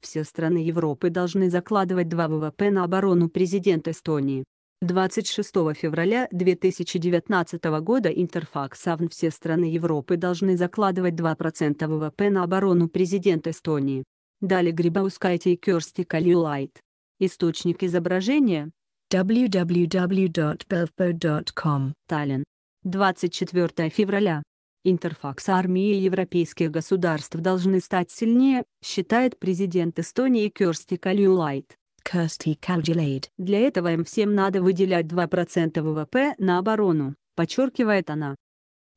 Все страны Европы должны закладывать 2 ВВП на оборону президента Эстонии. 26 февраля 2019 года Интерфакс АВН все страны Европы должны закладывать 2% ВВП на оборону президента Эстонии. Дали Грибаускайте и Керсти Калюлайт. Источник изображения www.belfbo.com Таллин. 24 февраля. Интерфакс армии европейских государств должны стать сильнее, считает президент Эстонии Керсти Калюлайт. Для этого им всем надо выделять 2% ВВП на оборону, подчеркивает она.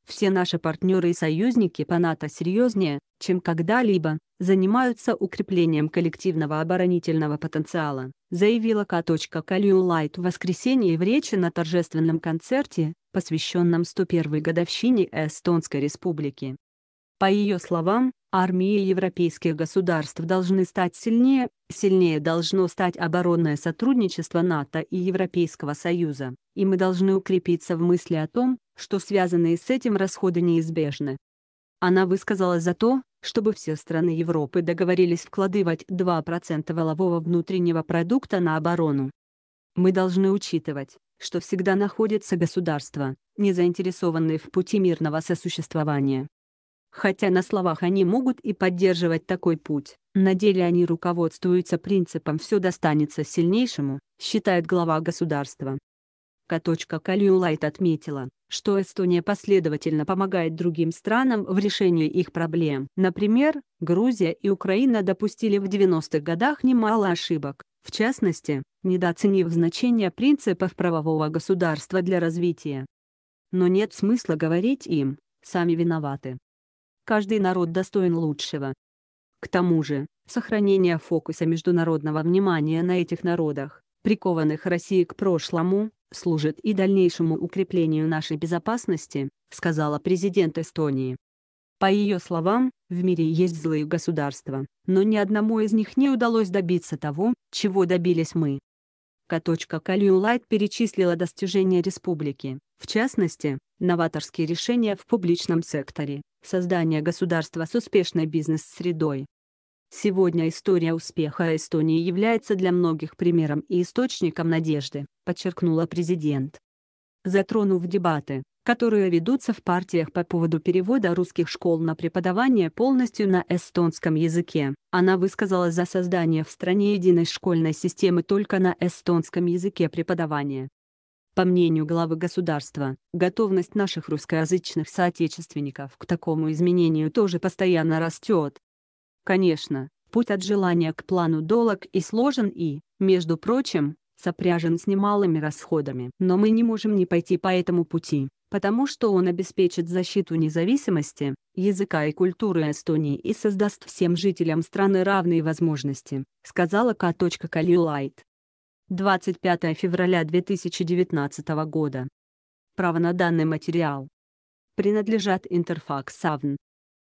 Все наши партнеры и союзники по НАТО серьезнее, чем когда-либо, занимаются укреплением коллективного оборонительного потенциала, заявила К. Калюлайт в воскресенье в речи на торжественном концерте, посвященном 101-й годовщине Эстонской республики. По ее словам, армии европейских государств должны стать сильнее, сильнее должно стать оборонное сотрудничество НАТО и Европейского Союза, и мы должны укрепиться в мысли о том, что связанные с этим расходы неизбежны. Она высказала за то, чтобы все страны Европы договорились вкладывать 2% волового внутреннего продукта на оборону. Мы должны учитывать, что всегда находятся государства, не заинтересованные в пути мирного сосуществования. Хотя на словах они могут и поддерживать такой путь, на деле они руководствуются принципом «все достанется сильнейшему», считает глава государства. Калюлайт отметила, что Эстония последовательно помогает другим странам в решении их проблем. Например, Грузия и Украина допустили в 90-х годах немало ошибок, в частности, недооценив значение принципов правового государства для развития. Но нет смысла говорить им, сами виноваты. Каждый народ достоин лучшего. К тому же, сохранение фокуса международного внимания на этих народах, прикованных России к прошлому, служит и дальнейшему укреплению нашей безопасности, сказала президент Эстонии. По ее словам, в мире есть злые государства, но ни одному из них не удалось добиться того, чего добились мы. Калюлайт перечислила достижения республики, в частности, новаторские решения в публичном секторе, создание государства с успешной бизнес-средой, Сегодня история успеха Эстонии является для многих примером и источником надежды, подчеркнула президент. Затронув дебаты, которые ведутся в партиях по поводу перевода русских школ на преподавание полностью на эстонском языке. Она высказала за создание в стране единой школьной системы только на эстонском языке преподавания. По мнению главы государства, готовность наших русскоязычных соотечественников к такому изменению тоже постоянно растет, Конечно, путь от желания к плану долг и сложен и, между прочим, сопряжен с немалыми расходами. Но мы не можем не пойти по этому пути, потому что он обеспечит защиту независимости, языка и культуры Эстонии и создаст всем жителям страны равные возможности, сказала К. Калилайт. 25 февраля 2019 года. Право на данный материал принадлежат Интерфакс Савн.